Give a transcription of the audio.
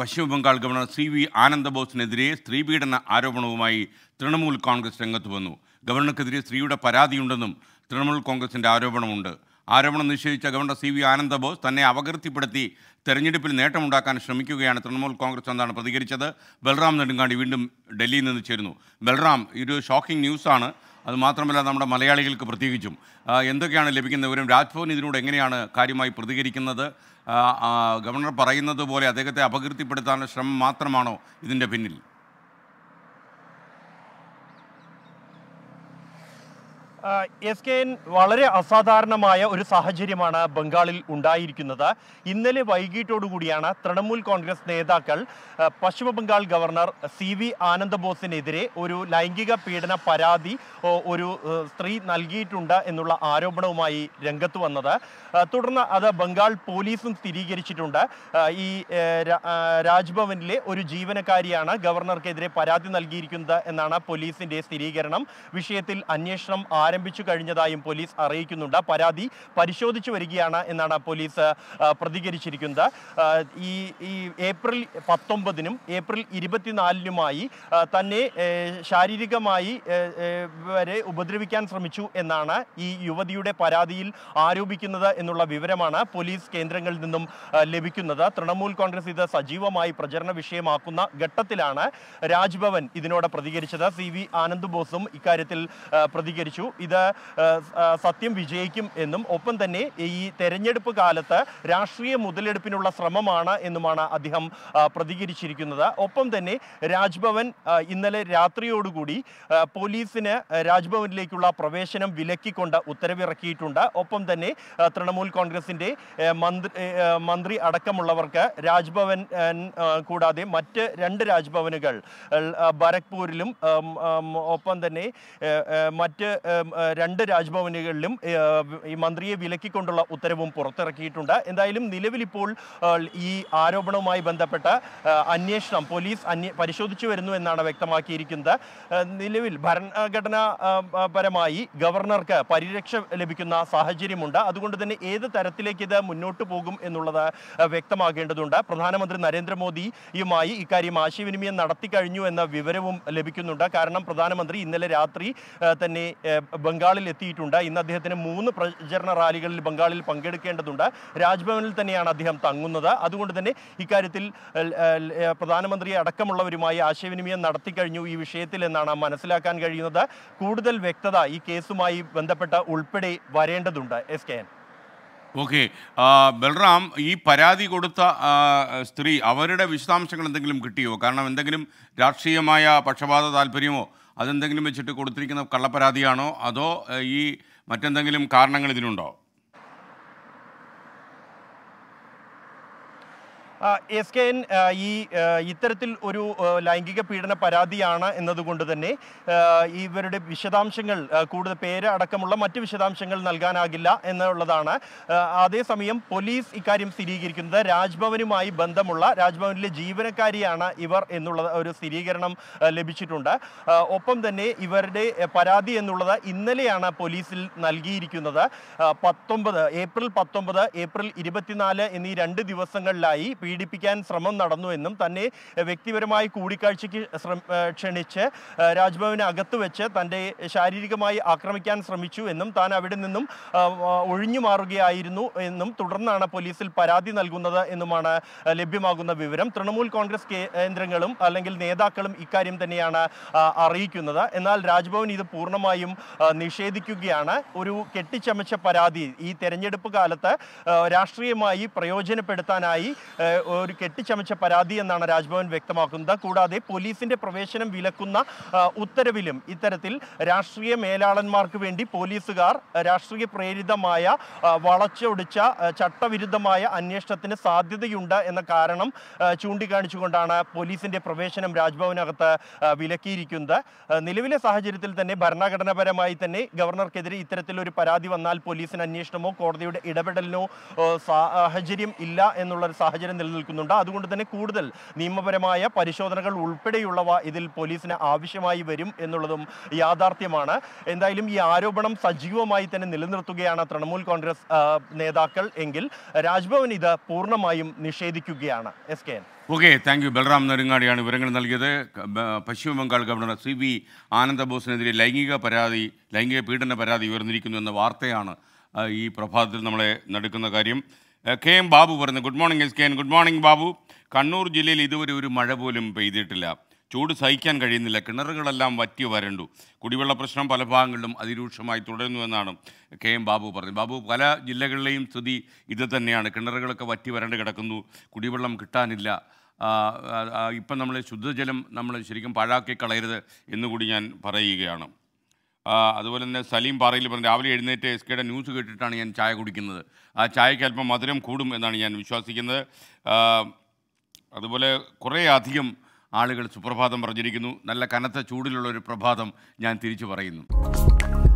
Paschim Bangal governor C V ആനന്ദബോസിനെതിരെ സ്ത്രീപീഡന ആരോപണവുമായി തൃണമൂൽ കോൺഗ്രസ് രംഗത്ത് വന്നു ഗവർണർക്കെതിരെ സ്ത്രീയുടെ പരാതിയുണ്ടെന്നും തൃണമൂൽ കോൺഗ്രസിന്റെ ആരോപണമുണ്ട് ആരോപണം നിഷേധിച്ച ഗവർണർ സി വി ആനന്ദബോസ് തന്നെ അപകീർത്തിപ്പെടുത്തി തെരഞ്ഞെടുപ്പിൽ നേട്ടമുണ്ടാക്കാൻ ശ്രമിക്കുകയാണ് തൃണമൂൽ കോൺഗ്രസ് എന്നാണ് പ്രതികരിച്ചത് ബൽറാം നെടുങ്കാണ്ടി വീണ്ടും ഡൽഹിയിൽ നിന്ന് ചേരുന്നു ബൽറാം ഒരു ഷോക്കിംഗ് ന്യൂസാണ് അതുമാത്രമല്ല നമ്മുടെ മലയാളികൾക്ക് പ്രത്യേകിച്ചും എന്തൊക്കെയാണ് ലഭിക്കുന്ന വിവരം രാജ്ഭവൻ ഇതിനോട് എങ്ങനെയാണ് കാര്യമായി പ്രതികരിക്കുന്നത് ഗവർണർ പറയുന്നത് പോലെ അദ്ദേഹത്തെ അപകീർത്തിപ്പെടുത്താനുള്ള ശ്രമം മാത്രമാണോ ഇതിൻ്റെ പിന്നിൽ എസ് കെ എൻ വളരെ അസാധാരണമായ ഒരു സാഹചര്യമാണ് ബംഗാളിൽ ഉണ്ടായിരിക്കുന്നത് ഇന്നലെ വൈകിട്ടോടുകൂടിയാണ് തൃണമൂൽ കോൺഗ്രസ് നേതാക്കൾ Paschim Bengal governor C V ആനന്ദബോസിനെതിരെ ഒരു ലൈംഗിക പീഡന പരാതി ഒരു സ്ത്രീ നൽകിയിട്ടുണ്ട് എന്നുള്ള ആരോപണവുമായി രംഗത്ത് വന്നത് തുടർന്ന് അത് ബംഗാൾ പോലീസും സ്ഥിരീകരിച്ചിട്ടുണ്ട് ഈ രാജ്ഭവനിലെ ഒരു ജീവനക്കാരിയാണ് ഗവർണർക്കെതിരെ പരാതി നൽകിയിരിക്കുന്നത് എന്നാണ് പോലീസിൻ്റെ സ്ഥിരീകരണം വിഷയത്തിൽ അന്വേഷണം ആരംഭിച്ചു ആരംഭിച്ചു കഴിഞ്ഞതായും പോലീസ് അറിയിക്കുന്നുണ്ട് പരാതി പരിശോധിച്ചു വരികയാണ് എന്നാണ് പോലീസ് പ്രതികരിച്ചിരിക്കുന്നത് ഈ ഈ ഏപ്രിൽ പത്തൊമ്പതിനും ഏപ്രിൽ ഇരുപത്തിനാലിനുമായി തന്നെ ശാരീരികമായി വരെ ഉപദ്രവിക്കാൻ ശ്രമിച്ചു എന്നാണ് ഈ യുവതിയുടെ പരാതിയിൽ ആരോപിക്കുന്നത് എന്നുള്ള വിവരമാണ് പോലീസ് കേന്ദ്രങ്ങളിൽ നിന്നും ലഭിക്കുന്നത് തൃണമൂൽ കോൺഗ്രസ് ഇത് സജീവമായി പ്രചരണ വിഷയമാക്കുന്ന ഘട്ടത്തിലാണ് രാജ്ഭവൻ ഇതിനോട് പ്രതികരിച്ചത് സി വി ആനന്ദ് ബോസും ഇക്കാര്യത്തിൽ പ്രതികരിച്ചു ഇത് സത്യം വിജയിക്കും എന്നും ഒപ്പം തന്നെ ഈ തെരഞ്ഞെടുപ്പ് കാലത്ത് രാഷ്ട്രീയ മുതലെടുപ്പിനുള്ള ശ്രമമാണ് എന്നുമാണ് അദ്ദേഹം പ്രതികരിച്ചിരിക്കുന്നത് ഒപ്പം തന്നെ രാജ്ഭവൻ ഇന്നലെ രാത്രിയോടുകൂടി പോലീസിന് രാജ്ഭവനിലേക്കുള്ള പ്രവേശനം വിലക്കിക്കൊണ്ട് ഉത്തരവിറക്കിയിട്ടുണ്ട് ഒപ്പം തന്നെ തൃണമൂൽ കോൺഗ്രസിൻ്റെ മന്ത്രി മന്ത്രി അടക്കമുള്ളവർക്ക് രാജ്ഭവൻ കൂടാതെ മറ്റ് രണ്ട് രാജ്ഭവനുകൾ ബരക്പൂരിലും ഒപ്പം തന്നെ മറ്റ് രണ്ട് രാജ്ഭവനുകളിലും ഈ മന്ത്രിയെ വിലക്കിക്കൊണ്ടുള്ള ഉത്തരവും പുറത്തിറക്കിയിട്ടുണ്ട് എന്തായാലും നിലവിലിപ്പോൾ ഈ ആരോപണവുമായി ബന്ധപ്പെട്ട അന്വേഷണം പോലീസ് അന്വേ പരിശോധിച്ചു വരുന്നു എന്നാണ് വ്യക്തമാക്കിയിരിക്കുന്നത് നിലവിൽ ഭരണഘടനാപരമായി ഗവർണർക്ക് പരിരക്ഷ ലഭിക്കുന്ന സാഹചര്യമുണ്ട് അതുകൊണ്ട് തന്നെ ഏത് തരത്തിലേക്ക് ഇത് മുന്നോട്ട് പോകും എന്നുള്ളത് വ്യക്തമാകേണ്ടതുണ്ട് പ്രധാനമന്ത്രി നരേന്ദ്രമോദിയുമായി ഇക്കാര്യം ആശയവിനിമയം നടത്തി കഴിഞ്ഞു എന്ന വിവരവും ലഭിക്കുന്നുണ്ട് കാരണം പ്രധാനമന്ത്രി ഇന്നലെ രാത്രി തന്നെ ബംഗാളിൽ എത്തിയിട്ടുണ്ട് ഇന്ന് അദ്ദേഹത്തിന് മൂന്ന് പ്രചരണ റാലികളിൽ ബംഗാളിൽ പങ്കെടുക്കേണ്ടതുണ്ട് രാജ്ഭവനിൽ തന്നെയാണ് അദ്ദേഹം തങ്ങുന്നത് അതുകൊണ്ട് തന്നെ ഇക്കാര്യത്തിൽ പ്രധാനമന്ത്രി അടക്കമുള്ളവരുമായി ആശയവിനിമയം നടത്തിക്കഴിഞ്ഞു ഈ വിഷയത്തിൽ എന്നാണ് മനസ്സിലാക്കാൻ കഴിയുന്നത് കൂടുതൽ വ്യക്തത ഈ കേസുമായി ബന്ധപ്പെട്ട ഉൾപ്പെടെ വരേണ്ടതുണ്ട് S K N okay Balram ഈ പരാതി കൊടുത്ത സ്ത്രീ അവരുടെ വിശദാംശങ്ങൾ എന്തെങ്കിലും കിട്ടിയോ കാരണം എന്തെങ്കിലും രാഷ്ട്രീയമായ പക്ഷപാത താല്പര്യമോ അതെന്തെങ്കിലും വെച്ചിട്ട് കൊടുത്തിരിക്കുന്ന കള്ളപ്പരാതിയാണോ അതോ ഈ മറ്റെന്തെങ്കിലും കാരണങ്ങൾ ഇതിനുണ്ടോ എസ് കെ എൻ ഈ ഇത്തരത്തിൽ ഒരു ലൈംഗിക പീഡന പരാതിയാണ് എന്നതുകൊണ്ട് തന്നെ ഇവരുടെ വിശദാംശങ്ങൾ കൂടുതൽ പേര് അടക്കമുള്ള മറ്റ് വിശദാംശങ്ങൾ നൽകാനാകില്ല എന്നുള്ളതാണ് അതേസമയം പോലീസ് ഇക്കാര്യം സ്ഥിരീകരിക്കുന്നത് രാജ്ഭവനുമായി ബന്ധമുള്ള രാജ്ഭവനിലെ ജീവനക്കാരിയാണ് ഇവർ എന്നുള്ള ഒരു സ്ഥിരീകരണം ലഭിച്ചിട്ടുണ്ട് ഒപ്പം തന്നെ ഇവരുടെ പരാതി എന്നുള്ളത് ഇന്നലെയാണ് പോലീസിൽ നൽകിയിരിക്കുന്നത് പത്തൊമ്പത് ഏപ്രിൽ പത്തൊമ്പത് ഏപ്രിൽ ഇരുപത്തിനാല് എന്നീ രണ്ട് ദിവസങ്ങളിലായി പി പീഡിപ്പിക്കാൻ ശ്രമം നടന്നുവെന്നും തന്നെ വ്യക്തിപരമായി കൂടിക്കാഴ്ചയ്ക്ക് ക്ഷണിച്ച് രാജ്ഭവന് അകത്ത് വെച്ച് തൻ്റെ ശാരീരികമായി ആക്രമിക്കാൻ ശ്രമിച്ചു എന്നും താൻ അവിടെ നിന്നും ഒഴിഞ്ഞു മാറുകയായിരുന്നു എന്നും തുടർന്നാണ് പോലീസിൽ പരാതി നൽകുന്നത് എന്നുമാണ് ലഭ്യമാകുന്ന വിവരം തൃണമൂൽ കോൺഗ്രസ് കേന്ദ്രങ്ങളും അല്ലെങ്കിൽ നേതാക്കളും ഇക്കാര്യം തന്നെയാണ് അറിയിക്കുന്നത് എന്നാൽ രാജ്ഭവൻ ഇത് പൂർണ്ണമായും നിഷേധിക്കുകയാണ് ഒരു കെട്ടിച്ചമച്ച പരാതി ഈ തെരഞ്ഞെടുപ്പ് കാലത്ത് രാഷ്ട്രീയമായി പ്രയോജനപ്പെടുത്താനായി ഒരു കെട്ടിച്ചമച്ച പരാതി എന്നാണ് രാജ്ഭവൻ വ്യക്തമാക്കുന്നത് കൂടാതെ പോലീസിന്റെ പ്രവേശനം വിലക്കുന്ന ഉത്തരവിലും ഇത്തരത്തിൽ രാഷ്ട്രീയ മേലാളന്മാർക്ക് വേണ്ടി പോലീസുകാർ രാഷ്ട്രീയ പ്രേരിതമായ വളച്ചൊടിച്ച ചട്ടവിരുദ്ധമായ അന്വേഷണത്തിന് സാധ്യതയുണ്ട് എന്ന കാരണം ചൂണ്ടിക്കാണിച്ചുകൊണ്ടാണ് പോലീസിന്റെ പ്രവേശനം രാജ്ഭവനകത്ത് വിലക്കിയിരിക്കുന്നത് നിലവിലെ സാഹചര്യത്തിൽ തന്നെ ഭരണഘടനാപരമായി തന്നെ ഗവർണർക്കെതിരെ ഇത്തരത്തിലൊരു പരാതി വന്നാൽ പോലീസിന് അന്വേഷണമോ കോടതിയുടെ ഇടപെടലിനോ സാഹചര്യം ഇല്ല എന്നുള്ളൊരു സാഹചര്യം നിലനിൽക്കും നിലനിൽക്കുന്നുണ്ട് അതുകൊണ്ട് തന്നെ കൂടുതൽ നിയമപരമായ പരിശോധനകൾ ഉൾപ്പെടെയുള്ളവ ഇതിൽ പോലീസിന് ആവശ്യമായി വരും എന്നുള്ളതും യാഥാർത്ഥ്യമാണ് എന്തായാലും ഈ ആരോപണം സജീവമായി തന്നെ നിലനിർത്തുകയാണ് തൃണമൂൽ കോൺഗ്രസ് നേതാക്കൾ എങ്കിൽ രാജ്ഭവൻ ഇത് പൂർണ്ണമായും നിഷേധിക്കുകയാണ് S K N okay thank you Balram നെടുങ്ങാടിയാണ് വിവരങ്ങൾ നൽകിയത് Paschim Bengal governor C V ആനന്ദബോസിനെതിരെ ലൈംഗിക പരാതി ലൈംഗിക പീഡന പരാതി ഉയർന്നിരിക്കുന്നു എന്ന വാർത്തയാണ് ഈ പ്രഭാതത്തിൽ നമ്മളെ നടക്കുന്ന കാര്യം കെ എം ബാബു പറഞ്ഞു good morning S K N good morning Babu Kannur ജില്ലയിൽ ഇതുവരെ ഒരു മഴ പോലും പെയ്തിട്ടില്ല ചൂട് സഹിക്കാൻ കഴിയുന്നില്ല കിണറുകളെല്ലാം വറ്റി വരണ്ടു കുടിവെള്ള പ്രശ്നം പല ഭാഗങ്ങളിലും അതിരൂക്ഷമായി തുടരുന്നുവെന്നാണ് കെ എം ബാബു പറഞ്ഞത് ബാബു പല ജില്ലകളിലെയും സ്ഥിതി ഇത് തന്നെയാണ് കിണറുകളൊക്കെ വറ്റി വരണ്ട് കിടക്കുന്നു കുടിവെള്ളം കിട്ടാനില്ല ഇപ്പം നമ്മൾ ശുദ്ധജലം നമ്മൾ ശരിക്കും പാഴാക്കി കളയരുത് എന്നുകൂടി ഞാൻ പറയുകയാണ് അതുപോലെ തന്നെ സലീം പാറയിൽ പറഞ്ഞു രാവിലെ എഴുന്നേറ്റ് എസ് കെയുടെ ന്യൂസ് കേട്ടിട്ടാണ് ഞാൻ ചായ കുടിക്കുന്നത് ആ ചായയ്ക്ക് അല്പം മധുരം കൂടും എന്നാണ് ഞാൻ വിശ്വസിക്കുന്നത് അതുപോലെ കുറേ അധികം ആളുകൾ സുപ്രഭാതം പറഞ്ഞിരിക്കുന്നു നല്ല കനത്ത ചൂടിലുള്ള ഒരു പ്രഭാതം ഞാൻ തിരിച്ചു പറയുന്നു